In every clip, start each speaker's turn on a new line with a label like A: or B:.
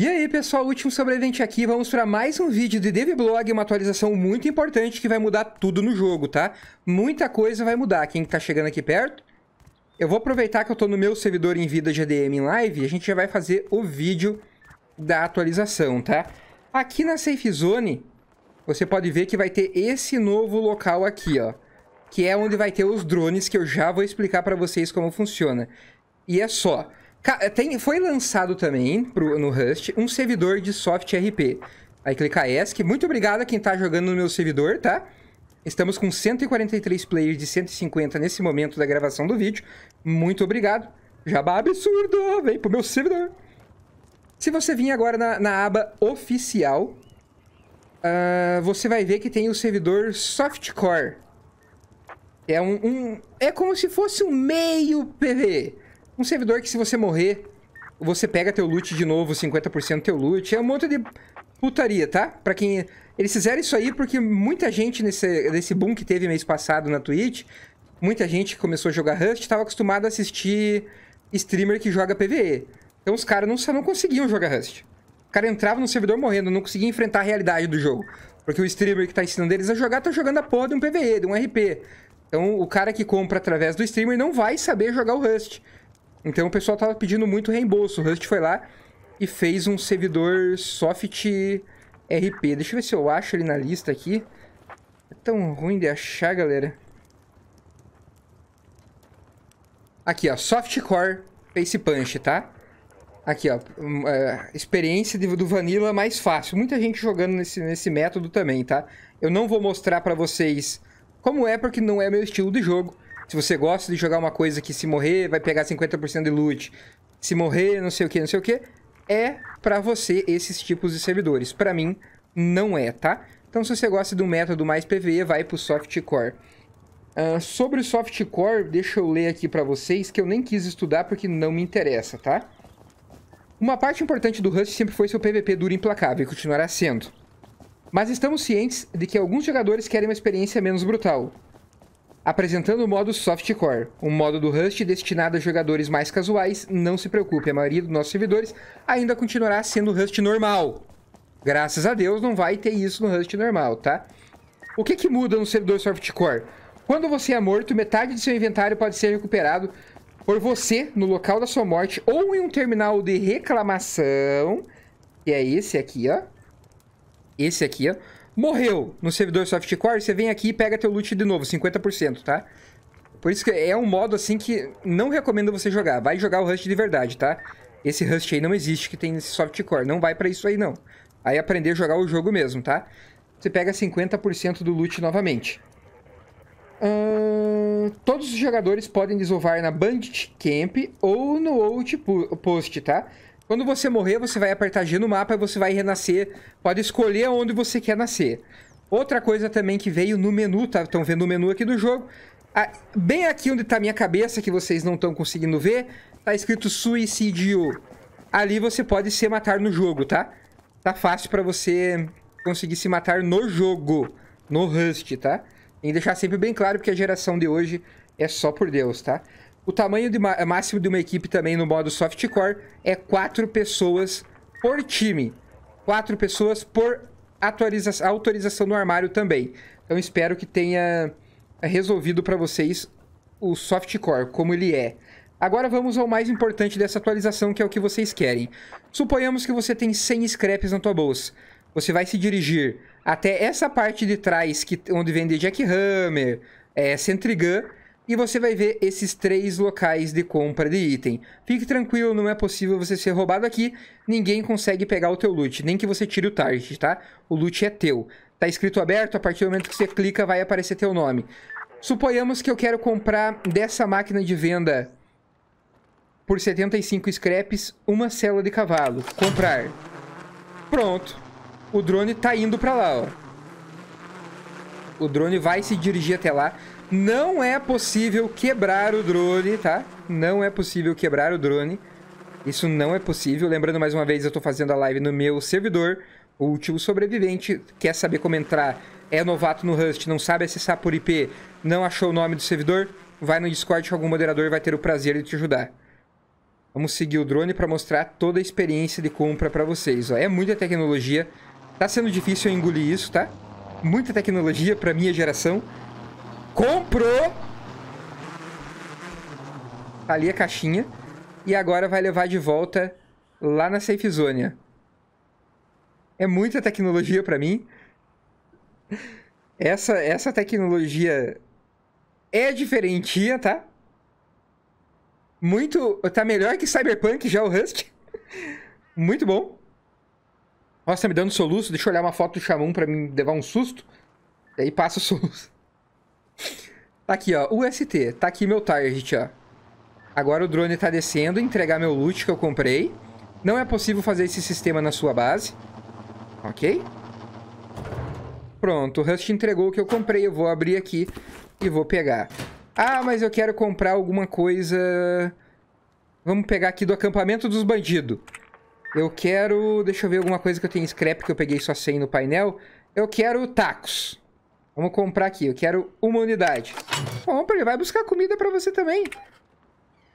A: E aí, pessoal, último sobrevivente aqui, vamos para mais um vídeo de DevBlog, uma atualização muito importante que vai mudar tudo no jogo, tá? Muita coisa vai mudar, quem está chegando aqui perto. Eu vou aproveitar que eu estou no meu servidor em vida GDM em live e a gente já vai fazer o vídeo da atualização, tá? Aqui na Safe Zone, você pode ver que vai ter esse novo local aqui, ó. Que é onde vai ter os drones, que eu já vou explicar para vocês como funciona. E é só, eh, tem, foi lançado também pro, no Rust um servidor de soft RP. Aí clica ESC. Muito obrigado a quem tá jogando no meu servidor, tá? Estamos com 143 players de 150 nesse momento da gravação do vídeo. Muito obrigado. Jabá absurdo! Vem pro meu servidor. Se você vir agora na, na aba oficial, uh, você vai ver que tem o servidor softcore. É um, um, é como se fosse um meio Pv um servidor que se você morrer, você pega teu loot de novo, 50% teu loot. É um monte de putaria, tá? Pra quem... Eles fizeram isso aí porque muita gente nesse, nesse boom que teve mês passado na Twitch, muita gente que começou a jogar Rust estava acostumada a assistir streamer que joga PvE. Então os caras não, não conseguiam jogar Rust. O cara entrava no servidor morrendo, não conseguia enfrentar a realidade do jogo. Porque o streamer que tá ensinando eles a jogar tá jogando a porra de um PvE, de um RP. Então o cara que compra através do streamer não vai saber jogar o Rust. Então o pessoal tava pedindo muito reembolso. O Rust foi lá e fez um servidor soft RP. Deixa eu ver se eu acho ele na lista aqui. É tão ruim de achar, galera. Aqui, ó. Softcore Face Punch, tá? Aqui, ó. É, experiência do Vanilla mais fácil. Muita gente jogando nesse, nesse método também, tá? Eu não vou mostrar pra vocês como é, porque não é meu estilo de jogo. Se você gosta de jogar uma coisa que se morrer vai pegar 50% de loot, se morrer não sei o que, não sei o que, é para você esses tipos de servidores. Para mim, não é, tá? Então, se você gosta do método mais PVE, vai pro softcore. Uh, sobre o softcore, deixa eu ler aqui para vocês, que eu nem quis estudar porque não me interessa, tá? Uma parte importante do Rust sempre foi seu PVP duro e implacável, e continuará sendo. Mas estamos cientes de que alguns jogadores querem uma experiência menos brutal, Apresentando o modo Softcore, um modo do Rust destinado a jogadores mais casuais, não se preocupe, a maioria dos nossos servidores ainda continuará sendo Rust normal. Graças a Deus não vai ter isso no Rust normal, tá? O que, que muda no servidor Softcore? Quando você é morto, metade do seu inventário pode ser recuperado por você no local da sua morte ou em um terminal de reclamação, que é esse aqui, ó. Esse aqui, ó morreu no servidor softcore, você vem aqui e pega teu loot de novo, 50%, tá? Por isso que é um modo, assim, que não recomendo você jogar. Vai jogar o Rust de verdade, tá? Esse Rust aí não existe que tem nesse softcore. Não vai pra isso aí, não. Aí aprender a jogar o jogo mesmo, tá? Você pega 50% do loot novamente. todos os jogadores podem desovar na Bandit Camp ou no Outpost, tá? Quando você morrer, você vai apertar G no mapa e você vai renascer. Pode escolher onde você quer nascer. Outra coisa também que veio no menu, tá? Estão vendo o menu aqui do jogo. Ah, bem aqui onde tá minha cabeça, que vocês não estão conseguindo ver, tá escrito suicídio. Ali você pode se matar no jogo, tá? Tá fácil pra você conseguir se matar no jogo, no Rust, tá? Tem que deixar sempre bem claro, porque a geração de hoje é só por Deus, tá? O tamanho de eh, máximo de uma equipe também no modo softcore é 4 pessoas por time. 4 pessoas por atualiza autorização do armário também. Então espero que tenha eh, resolvido para vocês o softcore, como ele é. Agora vamos ao mais importante dessa atualização, que é o que vocês querem. Suponhamos que você tem 100 scraps na tua bolsa. Você vai se dirigir até essa parte de trás, que, onde vende Jackhammer, é, eh, Sentry Gun, e você vai ver esses três locais de compra de item. Fique tranquilo, não é possível você ser roubado aqui, ninguém consegue pegar o teu loot, nem que você tire o target, tá? O loot é teu. Tá escrito aberto, a partir do momento que você clica vai aparecer teu nome. Suponhamos que eu quero comprar dessa máquina de venda por 75 scraps uma cela de cavalo. Comprar. Pronto. O drone tá indo pra lá, ó. O drone vai se dirigir até lá. Não é possível quebrar o drone, tá? Não é possível quebrar o drone. Isso não é possível. Lembrando mais uma vez, eu estou fazendo a live no meu servidor. O último sobrevivente quer saber como entrar, é novato no Rust, não sabe acessar por IP, não achou o nome do servidor, vai no Discord com algum moderador vai ter o prazer de te ajudar. Vamos seguir o drone para mostrar toda a experiência de compra para vocês. Ó. É muita tecnologia. Tá sendo difícil eu engolir isso, tá? Muita tecnologia para minha geração comprou. Tá ali a caixinha. E agora vai levar de volta lá na Safe Zone. É muita tecnologia para mim. Essa, essa tecnologia é diferentia, tá? Muito. Tá melhor que Cyberpunk já o Rust. Muito bom. Nossa, tá me dando soluço. Deixa eu olhar uma foto do Xamum pra mim levar um susto. E aí passa o soluço. Tá aqui, ó. UST. Tá aqui meu target, ó. Agora o drone tá descendo, entregar meu loot que eu comprei. Não é possível fazer esse sistema na sua base. Ok? Pronto, o Rust entregou o que eu comprei. Eu vou abrir aqui e vou pegar. Ah, mas eu quero comprar alguma coisa... Vamos pegar aqui do acampamento dos bandidos. Eu quero... Deixa eu ver alguma coisa que eu tenho scrap que eu peguei só 100 no painel. Eu quero tacos. Vamos comprar aqui. Eu quero uma unidade. Compra, ele vai buscar comida pra você também.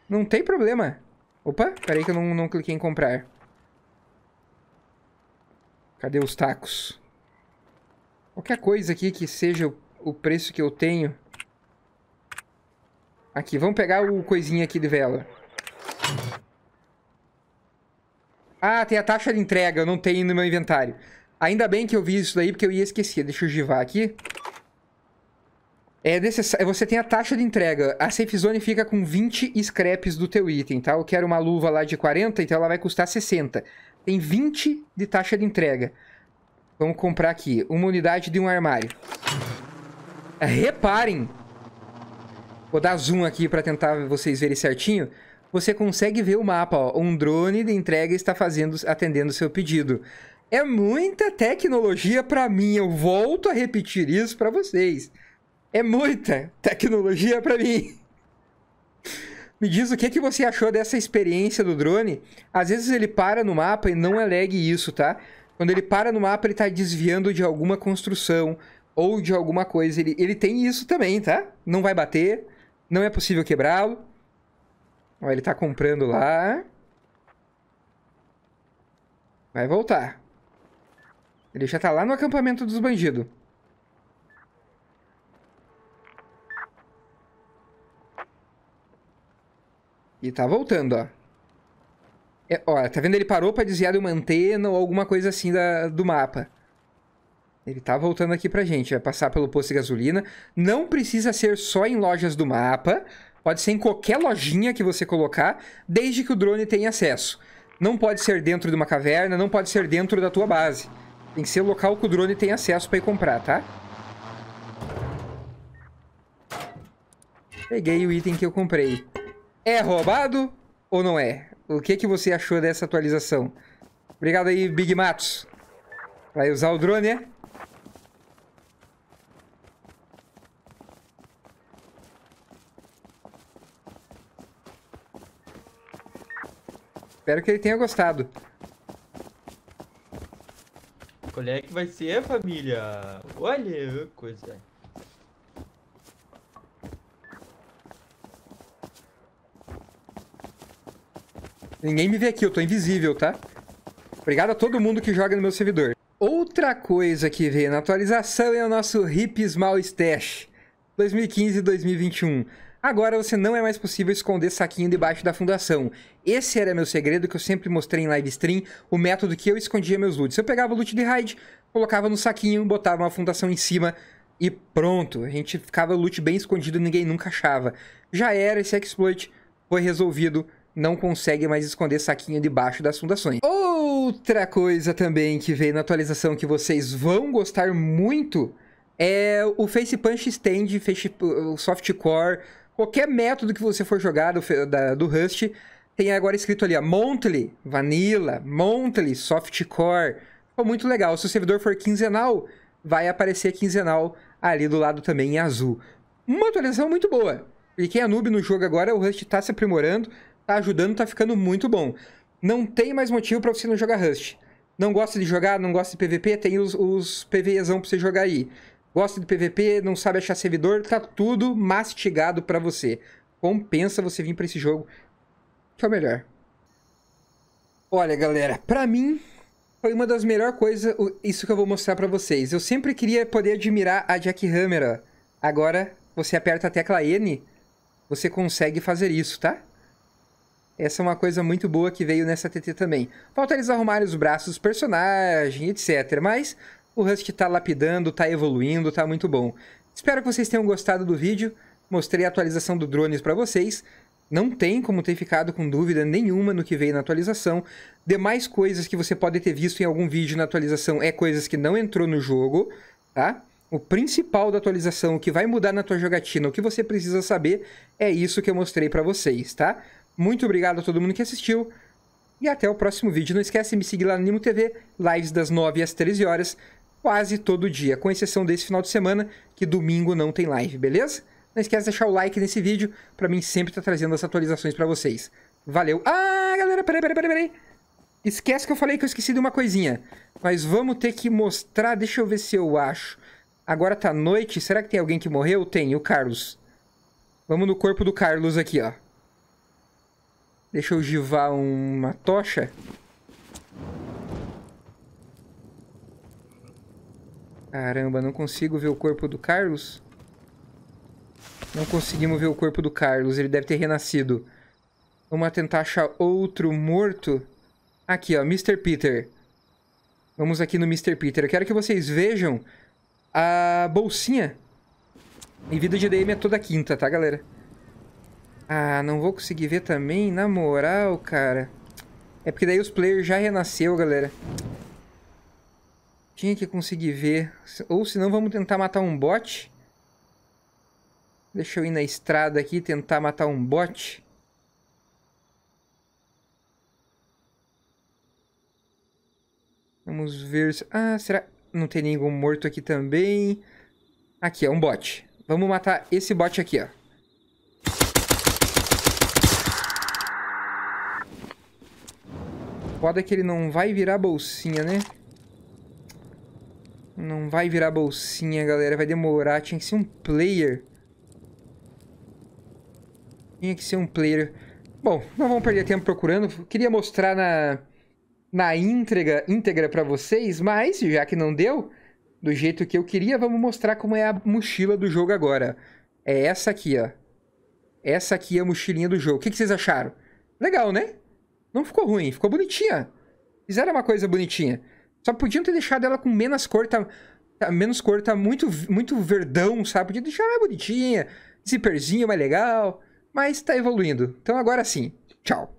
A: Não tem problema. Opa, peraí que eu não, não cliquei em comprar. Cadê os tacos? Qualquer coisa aqui que seja o, o preço que eu tenho. Aqui, vamos pegar o coisinha aqui de vela. Ah, tem a taxa de entrega, eu não tenho no meu inventário. Ainda bem que eu vi isso daí, porque eu ia esquecer. Deixa eu givar aqui. É necessário. É, você tem a taxa de entrega. A safe zone fica com 20 scraps do teu item, tá? Eu quero uma luva lá de 40, então ela vai custar 60. Tem 20 de taxa de entrega. Vamos comprar aqui. Uma unidade de um armário. Reparem! Vou dar zoom aqui para tentar vocês verem certinho. Você consegue ver o mapa, ó. Um drone de entrega está fazendo, atendendo seu pedido. É muita tecnologia para mim. Eu volto a repetir isso para vocês. É muita tecnologia para mim. Me diz o que, que você achou dessa experiência do drone. Às vezes ele para no mapa e não é isso, tá? Quando ele para no mapa, ele tá desviando de alguma construção ou de alguma coisa. Ele, ele tem isso também, tá? Não vai bater, não é possível quebrá-lo. Ó, ele tá comprando lá. Vai voltar. Ele já tá lá no acampamento dos bandidos. E tá voltando, ó. É, ó, tá vendo? Ele parou pra desviar de uma antena ou alguma coisa assim da, do mapa. Ele tá voltando aqui pra gente. Vai passar pelo posto de gasolina. Não precisa ser só em lojas do mapa. Pode ser em qualquer lojinha que você colocar, desde que o drone tenha acesso. Não pode ser dentro de uma caverna, não pode ser dentro da tua base. Tem que ser local que o drone tem acesso pra ir comprar, tá? Peguei o item que eu comprei. É roubado ou não é? O que, que você achou dessa atualização? Obrigado aí, Big Matos. Vai usar o drone, é? Espero que ele tenha gostado. Qual é que vai ser, família? Olha, coisa. Ninguém me vê aqui, eu tô invisível, tá? Obrigado a todo mundo que joga no meu servidor. Outra coisa que veio na atualização é o nosso RIP Small Stash 2015 2021. Agora você não é mais possível esconder saquinho debaixo da fundação. Esse era meu segredo que eu sempre mostrei em live stream, o método que eu escondia meus loots. Eu pegava o loot de raid, colocava no saquinho, botava uma fundação em cima e pronto. A gente ficava loot bem escondido e ninguém nunca achava. Já era, esse exploit foi resolvido não consegue mais esconder saquinho debaixo das fundações. Outra coisa também que veio na atualização que vocês vão gostar muito é o Face Punch Stand, face, o Softcore, qualquer método que você for jogar do, da, do Rust, tem agora escrito ali, Monthly, Vanilla, Monthly, Softcore. Ficou muito legal. Se o servidor for quinzenal, vai aparecer quinzenal ali do lado também em azul. Uma atualização muito boa. E quem é noob no jogo agora, o Rust está se aprimorando, tá ajudando, tá ficando muito bom. Não tem mais motivo para você não jogar Rust. Não gosta de jogar, não gosta de PVP, tem os, os PVEzão pra você jogar aí. Gosta de PVP, não sabe achar servidor, tá tudo mastigado para você. Compensa você vir para esse jogo, que é o melhor. Olha, galera, pra mim, foi uma das melhores coisas isso que eu vou mostrar para vocês. Eu sempre queria poder admirar a Jackhammer, ó. Agora, você aperta a tecla N, você consegue fazer isso, tá? Essa é uma coisa muito boa que veio nessa TT também. Falta eles arrumarem os braços dos personagens, etc. Mas o Rust está lapidando, está evoluindo, está muito bom. Espero que vocês tenham gostado do vídeo. Mostrei a atualização do drones para vocês. Não tem como ter ficado com dúvida nenhuma no que veio na atualização. Demais coisas que você pode ter visto em algum vídeo na atualização é coisas que não entrou no jogo, tá? O principal da atualização, o que vai mudar na tua jogatina, o que você precisa saber, é isso que eu mostrei para vocês, tá? Muito obrigado a todo mundo que assistiu e até o próximo vídeo. Não esquece de me seguir lá no Nimo TV, lives das 9 às 13 horas, quase todo dia, com exceção desse final de semana, que domingo não tem live, beleza? Não esquece de deixar o like nesse vídeo, pra mim sempre estar tá trazendo as atualizações pra vocês. Valeu! Ah, galera, peraí, peraí, peraí, peraí! Esquece que eu falei que eu esqueci de uma coisinha. Mas vamos ter que mostrar, deixa eu ver se eu acho. Agora tá noite, será que tem alguém que morreu? Tem, o Carlos. Vamos no corpo do Carlos aqui, ó. Deixa eu givar uma tocha. Caramba, não consigo ver o corpo do Carlos. Não conseguimos ver o corpo do Carlos. Ele deve ter renascido. Vamos tentar achar outro morto. Aqui, ó. Mr. Peter. Vamos aqui no Mr. Peter. Eu quero que vocês vejam a bolsinha. Em vida de DM é toda quinta, tá, galera? Ah, não vou conseguir ver também, na moral, cara. É porque daí os players já renasceu, galera. Tinha é que conseguir ver. Ou senão vamos tentar matar um bot. Deixa eu ir na estrada aqui tentar matar um bot. Vamos ver se... Ah, será... Não tem nenhum morto aqui também. Aqui, é um bot. Vamos matar esse bot aqui, ó. Foda é que ele não vai virar bolsinha, né? Não vai virar bolsinha, galera. Vai demorar. Tinha que ser um player. Tinha que ser um player. Bom, não vamos perder tempo procurando. Queria mostrar na, na íntegra, íntegra para vocês, mas já que não deu do jeito que eu queria, vamos mostrar como é a mochila do jogo agora. É essa aqui, ó. Essa aqui é a mochilinha do jogo. O que, que vocês acharam? Legal, né? Não ficou ruim, ficou bonitinha. Fizeram uma coisa bonitinha. Só podiam ter deixado ela com menos cor, tá, tá menos cor, tá muito, muito verdão, sabe? Podia deixar mais bonitinha, zíperzinho mais legal, mas tá evoluindo. Então agora sim, tchau.